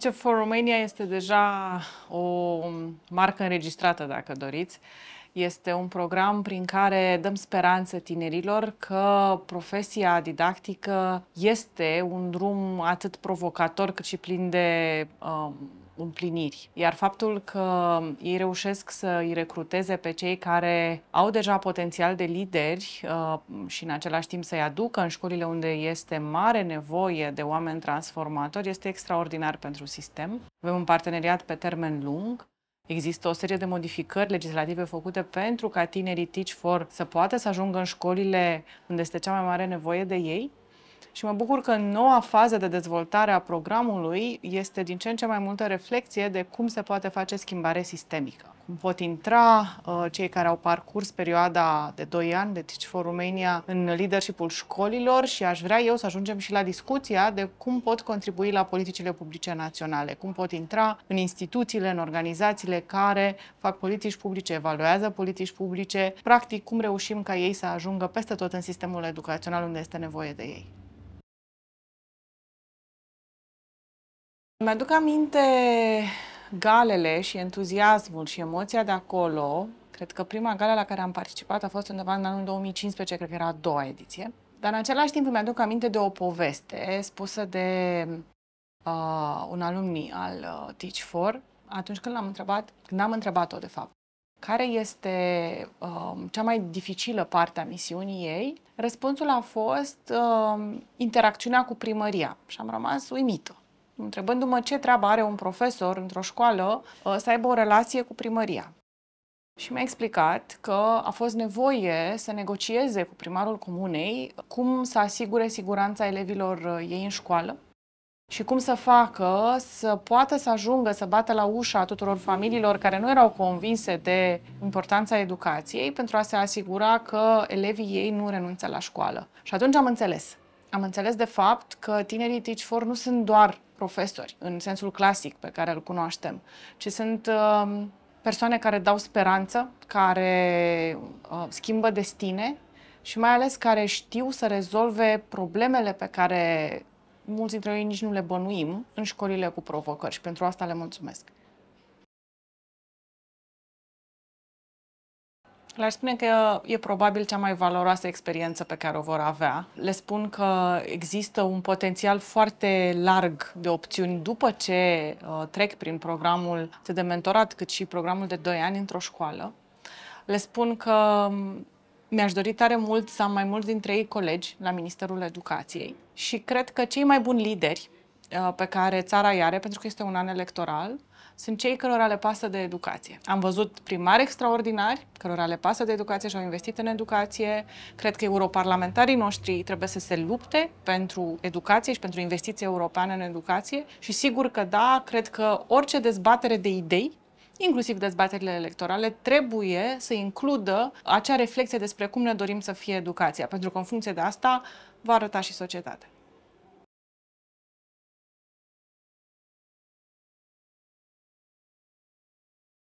Kitchen for Romania este deja o marcă înregistrată, dacă doriți. Este un program prin care dăm speranță tinerilor că profesia didactică este un drum atât provocator cât și plin de uh, împliniri. Iar faptul că ei reușesc să îi recruteze pe cei care au deja potențial de lideri uh, și în același timp să-i aducă în școlile unde este mare nevoie de oameni transformatori este extraordinar pentru sistem. Avem un parteneriat pe termen lung Există o serie de modificări legislative făcute pentru ca tinerii teach for să poată să ajungă în școlile unde este cea mai mare nevoie de ei și mă bucur că noua fază de dezvoltare a programului este din ce în ce mai multă reflexie de cum se poate face schimbare sistemică. Cum pot intra uh, cei care au parcurs perioada de 2 ani de deci Teach for Romania în leadership-ul școlilor și aș vrea eu să ajungem și la discuția de cum pot contribui la politicile publice naționale, cum pot intra în instituțiile, în organizațiile care fac politici publice, evaluează politici publice, practic cum reușim ca ei să ajungă peste tot în sistemul educațional unde este nevoie de ei. Mi-aduc aminte galele și entuziasmul și emoția de acolo. Cred că prima gală la care am participat a fost undeva în anul 2015, cred că era a doua ediție. Dar în același timp mi aduc aminte de o poveste spusă de uh, un alumni al uh, Teach4 atunci când l-am întrebat, când am întrebat-o de fapt, care este uh, cea mai dificilă parte a misiunii ei, răspunsul a fost uh, interacțiunea cu primăria și am rămas uimită întrebându-mă ce treabă are un profesor într-o școală uh, să aibă o relație cu primăria. Și mi-a explicat că a fost nevoie să negocieze cu primarul comunei cum să asigure siguranța elevilor uh, ei în școală și cum să facă să poată să ajungă să bată la ușa tuturor familiilor care nu erau convinse de importanța educației pentru a se asigura că elevii ei nu renunță la școală. Și atunci am înțeles. Am înțeles de fapt că tinerii Teach for nu sunt doar profesori în sensul clasic pe care îl cunoaștem, ci sunt uh, persoane care dau speranță, care uh, schimbă destine și mai ales care știu să rezolve problemele pe care mulți dintre noi nici nu le bănuim în școlile cu provocări și pentru asta le mulțumesc. Le-aș spune că e probabil cea mai valoroasă experiență pe care o vor avea. Le spun că există un potențial foarte larg de opțiuni după ce uh, trec prin programul atât de mentorat cât și programul de 2 ani într-o școală. Le spun că um, mi-aș dori tare mult să am mai mulți dintre ei colegi la Ministerul Educației și cred că cei mai buni lideri Uh, pe care țara i are, pentru că este un an electoral, sunt cei cărora le pasă de educație. Am văzut primari extraordinari, cărora le pasă de educație și au investit în educație. Cred că europarlamentarii noștri trebuie să se lupte pentru educație și pentru investiții europeană în educație și sigur că da, cred că orice dezbatere de idei inclusiv dezbaterile electorale, trebuie să includă acea reflexie despre cum ne dorim să fie educația, pentru că în funcție de asta va arăta și societatea.